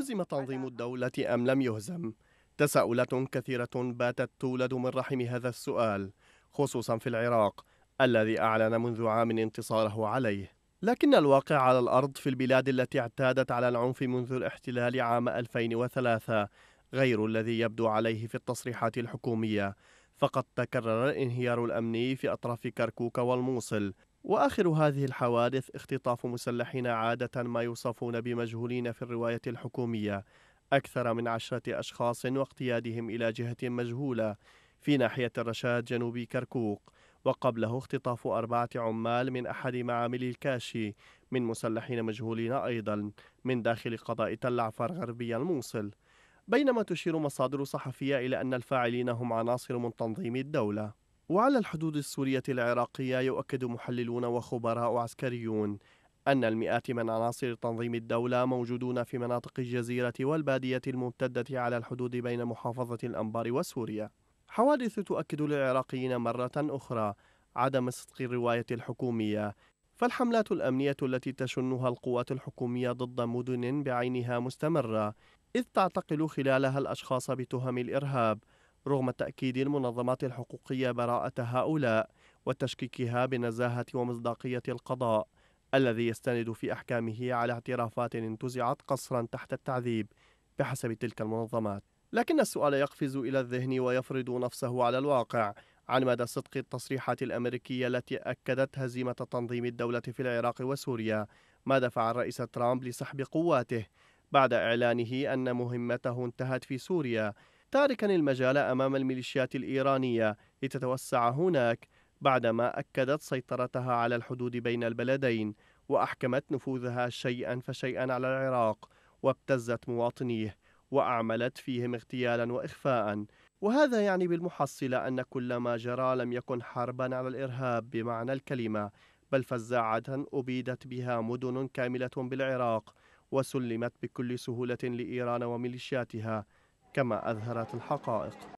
هزم تنظيم الدولة أم لم يهزم؟ تساؤلات كثيرة باتت تولد من رحم هذا السؤال خصوصا في العراق الذي أعلن منذ عام انتصاره عليه لكن الواقع على الأرض في البلاد التي اعتادت على العنف منذ الاحتلال عام 2003 غير الذي يبدو عليه في التصريحات الحكومية فقد تكرر الانهيار الأمني في أطراف كركوك والموصل وآخر هذه الحوادث اختطاف مسلحين عادة ما يوصفون بمجهولين في الرواية الحكومية أكثر من عشرة أشخاص واقتيادهم إلى جهة مجهولة في ناحية الرشاد جنوبي كركوك وقبله اختطاف أربعة عمال من أحد معامل الكاشي من مسلحين مجهولين أيضا من داخل قضاء تلعفر غربي الموصل بينما تشير مصادر صحفية إلى أن الفاعلين هم عناصر من تنظيم الدولة وعلى الحدود السورية العراقية يؤكد محللون وخبراء عسكريون أن المئات من عناصر تنظيم الدولة موجودون في مناطق الجزيرة والبادية الممتدة على الحدود بين محافظة الأنبار وسوريا. حوادث تؤكد للعراقيين مرة أخرى عدم صدق الرواية الحكومية، فالحملات الأمنية التي تشنها القوات الحكومية ضد مدن بعينها مستمرة، إذ تعتقل خلالها الأشخاص بتهم الإرهاب، رغم تأكيد المنظمات الحقوقية براءة هؤلاء وتشكيكها بنزاهة ومصداقية القضاء الذي يستند في أحكامه على اعترافات انتزعت قصرا تحت التعذيب بحسب تلك المنظمات لكن السؤال يقفز إلى الذهن ويفرض نفسه على الواقع عن مدى صدق التصريحات الأمريكية التي أكدت هزيمة تنظيم الدولة في العراق وسوريا ما دفع الرئيس ترامب لسحب قواته بعد إعلانه أن مهمته انتهت في سوريا تاركا المجال أمام الميليشيات الإيرانية لتتوسع هناك بعدما أكدت سيطرتها على الحدود بين البلدين وأحكمت نفوذها شيئا فشيئا على العراق وابتزت مواطنيه وأعملت فيهم اغتيالا وإخفاء وهذا يعني بالمحصلة أن كل ما جرى لم يكن حربا على الإرهاب بمعنى الكلمة بل فزاعة أبيدت بها مدن كاملة بالعراق وسلمت بكل سهولة لإيران وميليشياتها كما أظهرت الحقائق